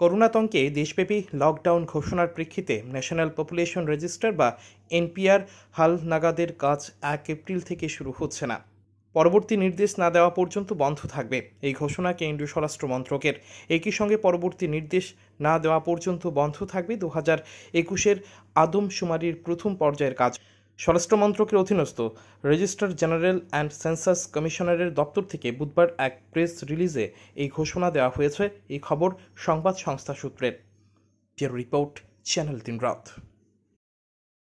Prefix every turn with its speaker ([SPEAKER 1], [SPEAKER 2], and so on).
[SPEAKER 1] করোনাতঙ্কে দেশব্যাপী লকডাউন ঘোষণার প্রেক্ষিতে ন্যাশনাল পপুলেশন রেজিস্টার বা এনপিআর হালনাগাদের কাজ এক এপ্রিল থেকে শুরু হচ্ছে না পরবর্তী নির্দেশ না দেওয়া পর্যন্ত বন্ধ থাকবে এই ঘোষণা কেন্দ্রীয় স্বরাষ্ট্র মন্ত্রকের একই সঙ্গে পরবর্তী নির্দেশ না দেওয়া পর্যন্ত বন্ধ থাকবে দু হাজার একুশের আদমশুমারির প্রথম পর্যায়ের কাজ স্বরাষ্ট্র মন্ত্রকের অধীনস্থ রেজিস্ট্রার জেনারেল অ্যান্ড সেন্সাস কমিশনারের দপ্তর থেকে বুধবার এক প্রেস রিলিজে এই ঘোষণা দেওয়া হয়েছে এই খবর সংবাদ সংস্থা সূত্রে রিপোর্ট চ্যানেল দিন রাত